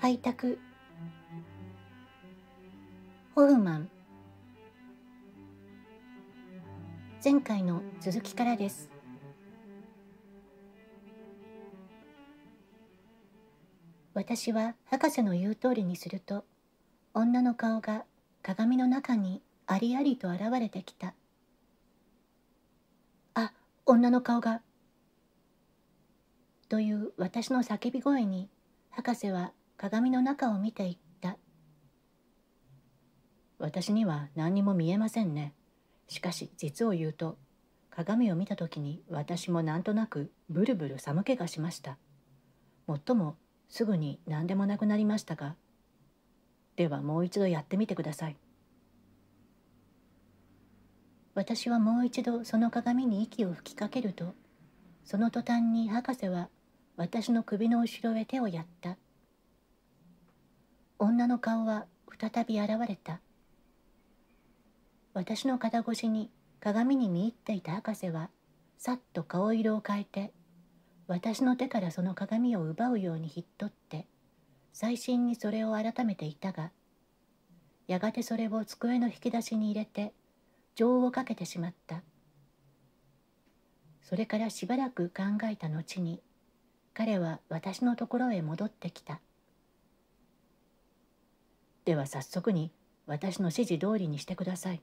開拓ホフマン前回の続きからです私は博士の言う通りにすると女の顔が鏡の中にありありと現れてきたあ女の顔がという私の叫び声に博士は鏡の中を見ていった私には何にも見えませんねしかし実を言うと鏡を見た時に私もなんとなくブルブル寒気がしましたもっともすぐに何でもなくなりましたがではもう一度やってみてください私はもう一度その鏡に息を吹きかけるとその途端に博士は私の首の後ろへ手をやった女の顔は再び現れた私の肩越しに鏡に見入っていた博士はさっと顔色を変えて私の手からその鏡を奪うようにひっとって細心にそれを改めていたがやがてそれを机の引き出しに入れて情をかけてしまったそれからしばらく考えた後に彼は私のところへ戻ってきたでは早速に私の指示通りにしてください。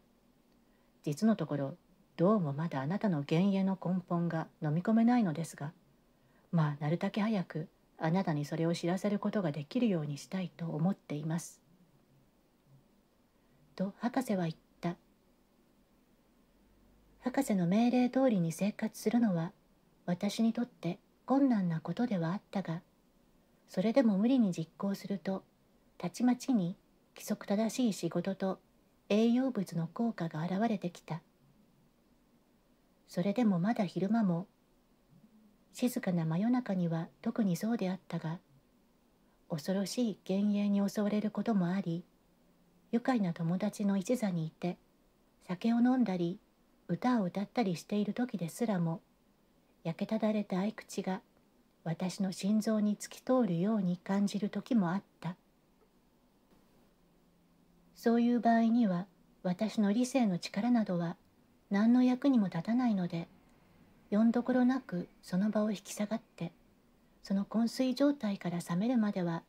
実のところどうもまだあなたの幻影の根本が飲み込めないのですがまあなるだけ早くあなたにそれを知らせることができるようにしたいと思っています。と博士は言った博士の命令通りに生活するのは私にとって困難なことではあったがそれでも無理に実行するとたちまちに規則正しい仕事と栄養物の効果が現れてきたそれでもまだ昼間も静かな真夜中には特にそうであったが恐ろしい幻影に襲われることもあり愉快な友達の一座にいて酒を飲んだり歌を歌ったりしている時ですらも焼けただれた合口が私の心臓に突き通るように感じる時もあったそういう場合には私の理性の力などは何の役にも立たないのでよんどころなくその場を引き下がってその昏睡状態から覚めるまでは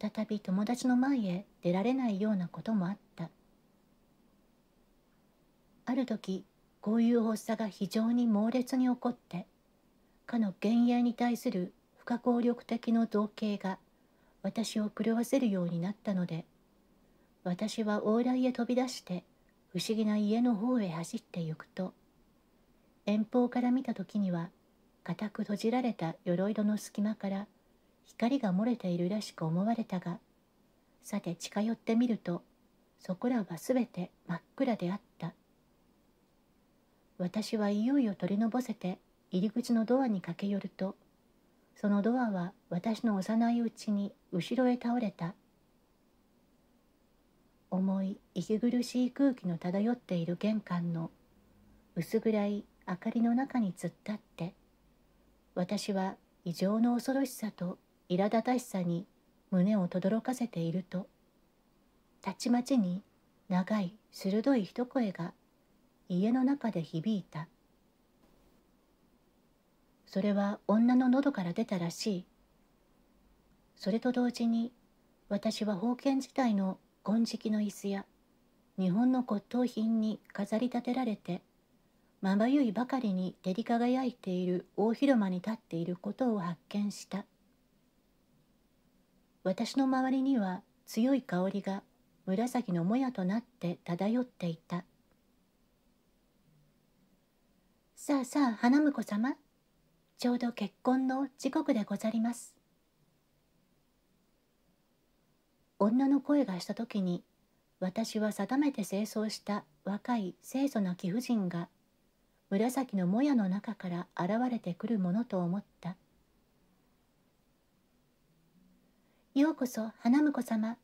再び友達の前へ出られないようなこともあったある時こういう発作が非常に猛烈に起こってかの幻影に対する不可抗力的の造形が私を狂わせるようになったので私は往来へ飛び出して不思議な家の方へ走って行くと遠方から見た時には固く閉じられた鎧戸の隙間から光が漏れているらしく思われたがさて近寄ってみるとそこらはすべて真っ暗であった私はいよいよ取りのぼせて入り口のドアに駆け寄るとそのドアは私の幼いうちに後ろへ倒れた重い息苦しい空気の漂っている玄関の薄暗い明かりの中に突っ立って私は異常の恐ろしさと苛立たしさに胸を轟かせているとたちまちに長い鋭い一声が家の中で響いたそれは女の喉から出たらしいそれと同時に私は封建時代の金色の椅子や日本の骨董品に飾り立てられてまばゆいばかりに照り輝いている大広間に立っていることを発見した私の周りには強い香りが紫のもやとなって漂っていたさあさあ花婿様ちょうど結婚の時刻でござります女の声がした時に私は定めて清掃した若い清楚な貴婦人が紫のもやの中から現れてくるものと思った「ようこそ花婿様」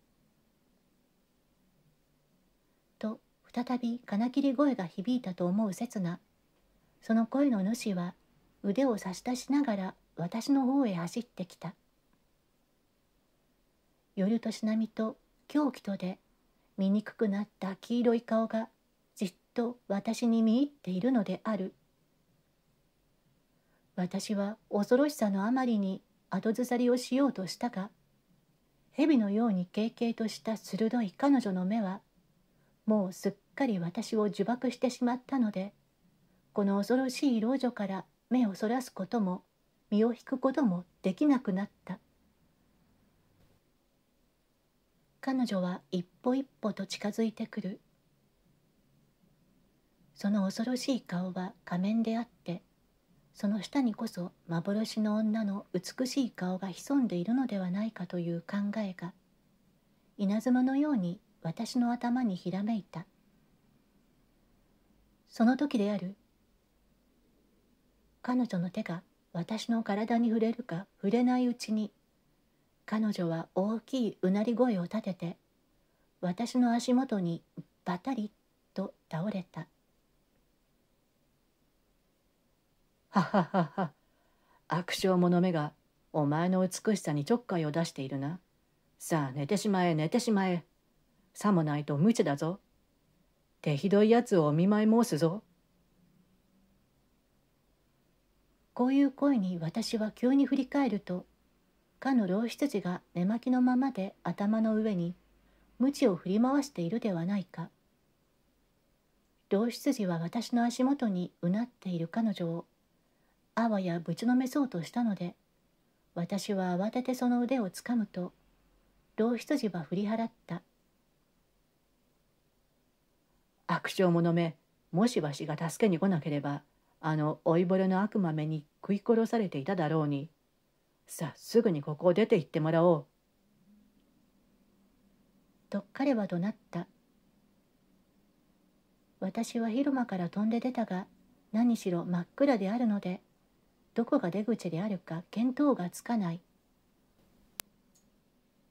と再び金切り声が響いたと思う刹那その声の主は腕を差し出しながら私の方へ走ってきた夜としなみと狂気とで醜くなった黄色い顔がじっと私に見入っているのである私は恐ろしさのあまりに後ずさりをしようとしたが蛇のように軽々とした鋭い彼女の目はもうすっかり私を呪縛してしまったのでこの恐ろしい老女から目をそらすことも身を引くこともできなくなった。彼女は一歩一歩と近づいてくるその恐ろしい顔は仮面であってその下にこそ幻の女の美しい顔が潜んでいるのではないかという考えが稲妻のように私の頭にひらめいたその時である彼女の手が私の体に触れるか触れないうちに彼女は大きいうなり声を立てて私の足元にばたりと倒れた。はははは悪性者めがお前の美しさにちょっかいを出しているな。さあ寝てしまえ寝てしまえ。さもないと無知だぞ。手ひどいやつをお見舞い申すぞ。こういう声に私は急に振り返るとかの老羊が寝巻きのままで頭の上に鞭を振り回しているではないか。老羊は私の足元にうなっている彼女をあわやぶちのめそうとしたので私は慌ててその腕をつかむと老羊は振り払った悪性者めもしわしが助けに来なければあの老いぼれの悪魔めに食い殺されていただろうにさあすぐにここを出て行ってもらおう。と彼は怒鳴った。私は昼間から飛んで出たが何しろ真っ暗であるのでどこが出口であるか見当がつかない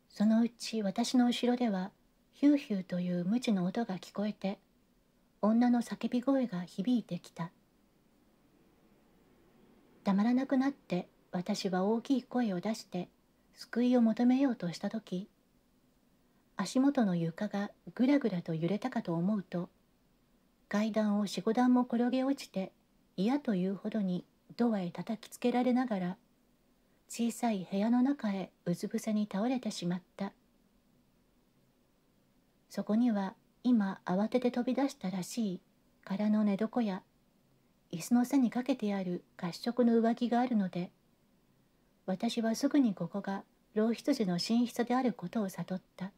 そのうち私の後ろではヒューヒューという無知の音が聞こえて女の叫び声が響いてきたたまらなくなって私は大きい声を出して救いを求めようとした時足元の床がぐらぐらと揺れたかと思うと階段を四五段も転げ落ちて嫌というほどにドアへ叩きつけられながら小さい部屋の中へうつ伏せに倒れてしまったそこには今慌てて飛び出したらしい空の寝床や椅子の背にかけてある褐色の上着があるので私はすぐにここが老羊の寝室であることを悟った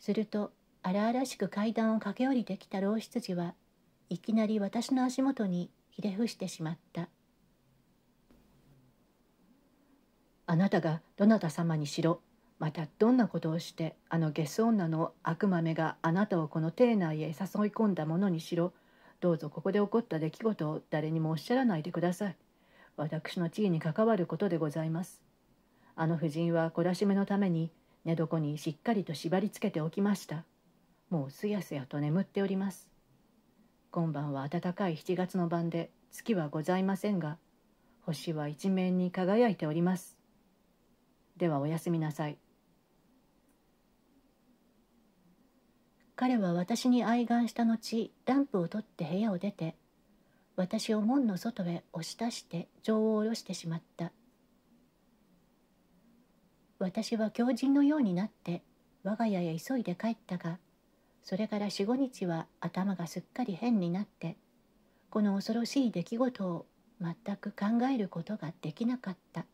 すると荒々しく階段を駆け下りてきた老羊はいきなり私の足元にひれ伏してしまったあなたがどなた様にしろまたどんなことをしてあのゲス女の悪魔めがあなたをこの邸内へ誘い込んだものにしろどうぞここで起こった出来事を誰にもおっしゃらないでください私の地位に関わることでございます。あの婦人は懲らしめのために寝床にしっかりと縛りつけておきました。もうすやすやと眠っております。今晩は暖かい七月の晩で月はございませんが、星は一面に輝いております。ではおやすみなさい。彼は私に愛願した後、ランプを取って部屋を出て、私を門の外へ押し出して情を下ろしてしまった私は狂人のようになって我が家へ急いで帰ったがそれから45日は頭がすっかり変になってこの恐ろしい出来事を全く考えることができなかった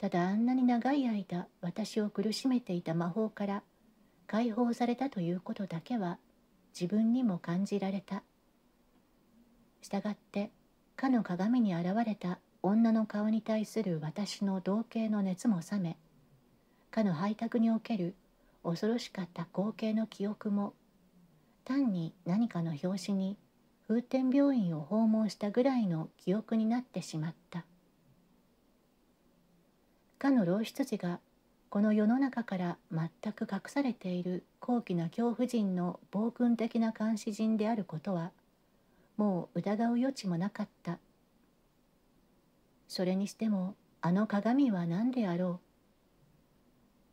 ただあんなに長い間私を苦しめていた魔法から解放されたということだけは自分にも感じられた。従ってかの鏡に現れた女の顔に対する私の同型の熱も冷めかの配達における恐ろしかった光景の記憶も単に何かの拍子に風天病院を訪問したぐらいの記憶になってしまったかの老執時がこの世の中から全く隠されている高貴な恐怖人の暴君的な監視人であることはもう疑う余地もなかったそれにしてもあの鏡は何であろう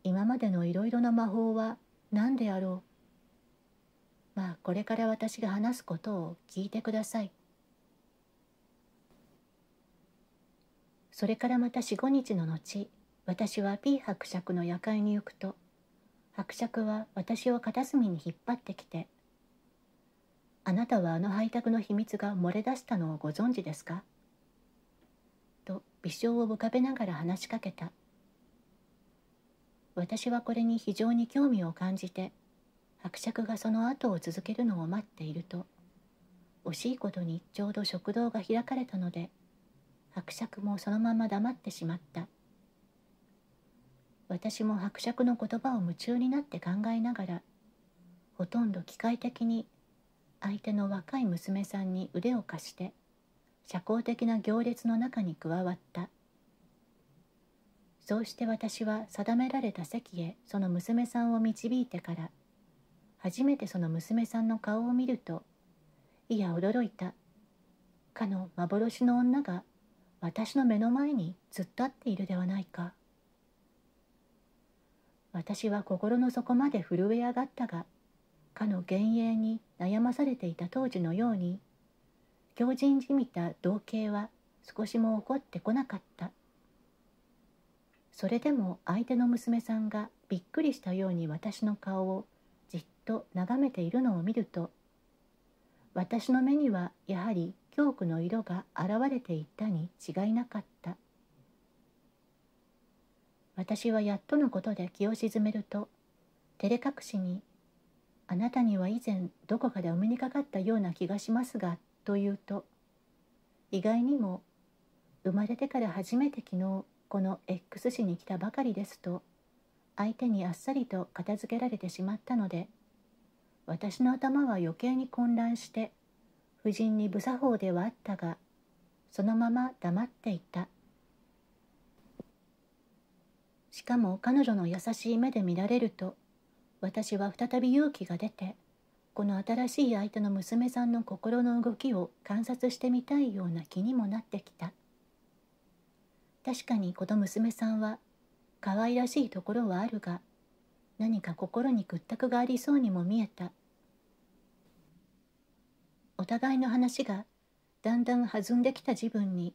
今までのいろいろな魔法は何であろうまあこれから私が話すことを聞いてくださいそれからまた四五日の後私は P 伯爵の夜会に行くと伯爵は私を片隅に引っ張ってきてあなたはあの配達の秘密が漏れ出したのをご存知ですかと微笑を浮かべながら話しかけた私はこれに非常に興味を感じて伯爵がその後を続けるのを待っていると惜しいことにちょうど食堂が開かれたので伯爵もそのまま黙ってしまった私も伯爵の言葉を夢中になって考えながらほとんど機械的に相手の若い娘さんに腕を貸して社交的な行列の中に加わったそうして私は定められた席へその娘さんを導いてから初めてその娘さんの顔を見るといや驚いたかの幻の女が私の目の前に突っ立っているではないか私は心の底まで震え上がったがかの幻影に悩まされていた当時のように狂人じみた同型は少しも起こってこなかったそれでも相手の娘さんがびっくりしたように私の顔をじっと眺めているのを見ると私の目にはやはり恐怖の色が現れていったに違いなかった私はやっとのことで気を沈めると照れ隠しにあなたには以前どこかでお目にかかったような気がしますが」と言うと意外にも「生まれてから初めて昨日この X 市に来たばかりです」と相手にあっさりと片付けられてしまったので私の頭は余計に混乱して夫人に無作法ではあったがそのまま黙っていたしかも彼女の優しい目で見られると私は再び勇気が出てこの新しい相手の娘さんの心の動きを観察してみたいような気にもなってきた確かにこの娘さんは可愛らしいところはあるが何か心に屈託がありそうにも見えたお互いの話がだんだん弾んできた自分に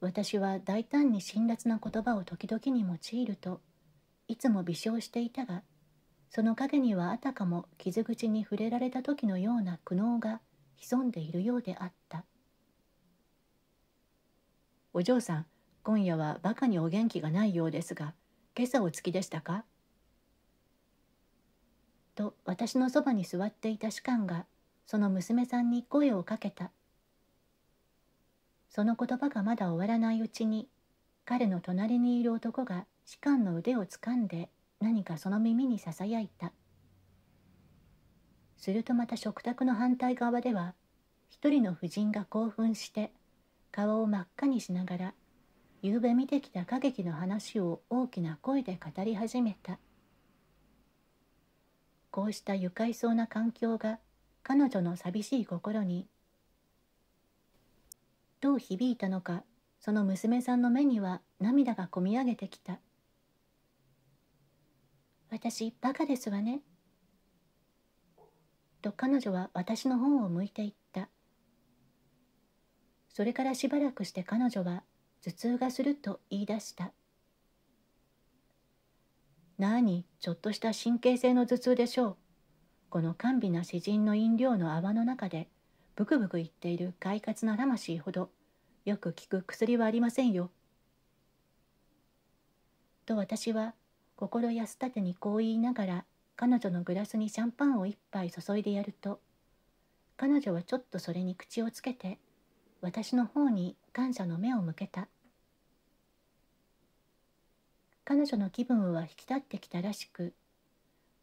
私は大胆に辛辣な言葉を時々に用いるといつも微笑していたがその影にはあたかも傷口に触れられた時のような苦悩が潜んでいるようであった「お嬢さん今夜はバカにお元気がないようですが今朝お月でしたか?」と私のそばに座っていた士官がその娘さんに声をかけたその言葉がまだ終わらないうちに彼の隣にいる男が士官の腕をつかんで何かその耳にささやいたするとまた食卓の反対側では一人の婦人が興奮して顔を真っ赤にしながら夕べ見てきた歌劇の話を大きな声で語り始めたこうした愉快そうな環境が彼女の寂しい心にどう響いたのかその娘さんの目には涙がこみ上げてきた私バカですわね。と彼女は私の本を向いていった。それからしばらくして彼女は頭痛がすると言い出した。なに、ちょっとした神経性の頭痛でしょう。この甘美な詩人の飲料の泡の中でブクブク言っている快活な魂ほどよく効く薬はありませんよ。と私は心安立てにこう言いながら彼女のグラスにシャンパンを一杯注いでやると彼女はちょっとそれに口をつけて私の方に感謝の目を向けた彼女の気分は引き立ってきたらしく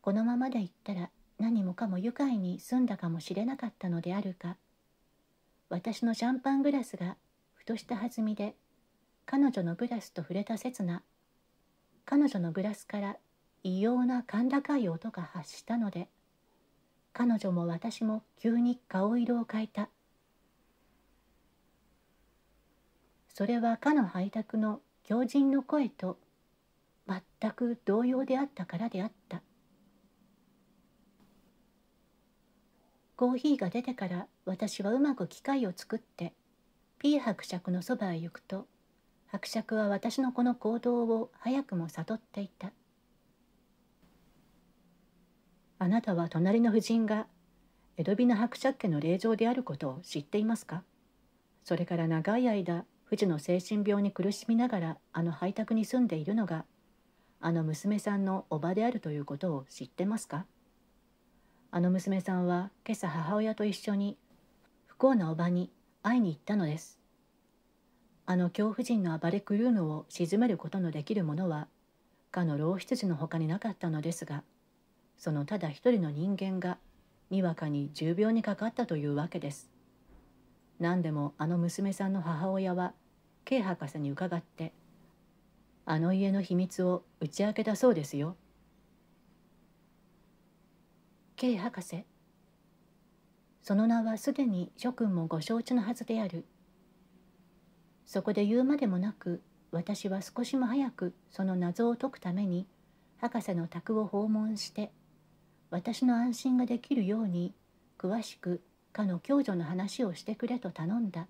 このままでいったら何もかも愉快に済んだかもしれなかったのであるが私のシャンパングラスがふとしたはずみで彼女のグラスと触れた刹那彼女のグラスから異様な甲高い音が発したので彼女も私も急に顔色を変えたそれはかの配達の狂人の声と全く同様であったからであったコーヒーが出てから私はうまく機械を作ってピー伯爵のそばへ行くと伯爵は私のこの行動を早くも悟っていたあなたは隣の夫人が江戸美の伯爵家の霊場であることを知っていますかそれから長い間富士の精神病に苦しみながらあの配達に住んでいるのがあの娘さんの叔母であるということを知ってますかあの娘さんは今朝母親と一緒に不幸な叔母に会いに行ったのですあの恐怖人の暴れ狂うのを鎮めることのできるものはかの老羊のほかになかったのですがそのただ一人の人間がにわかに重病にかかったというわけです。何でもあの娘さんの母親は K 博士に伺ってあの家の秘密を打ち明けたそうですよ。K 博士その名はすでに諸君もご承知のはずである。そこで言うまでもなく私は少しも早くその謎を解くために博士の宅を訪問して私の安心ができるように詳しくかの共助の話をしてくれと頼んだ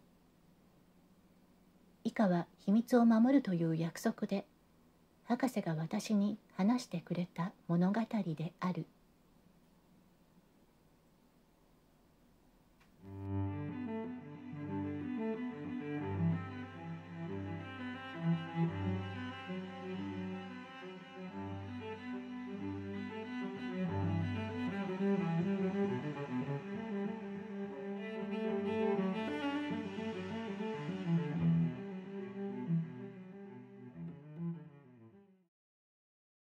以下は秘密を守るという約束で博士が私に話してくれた物語である「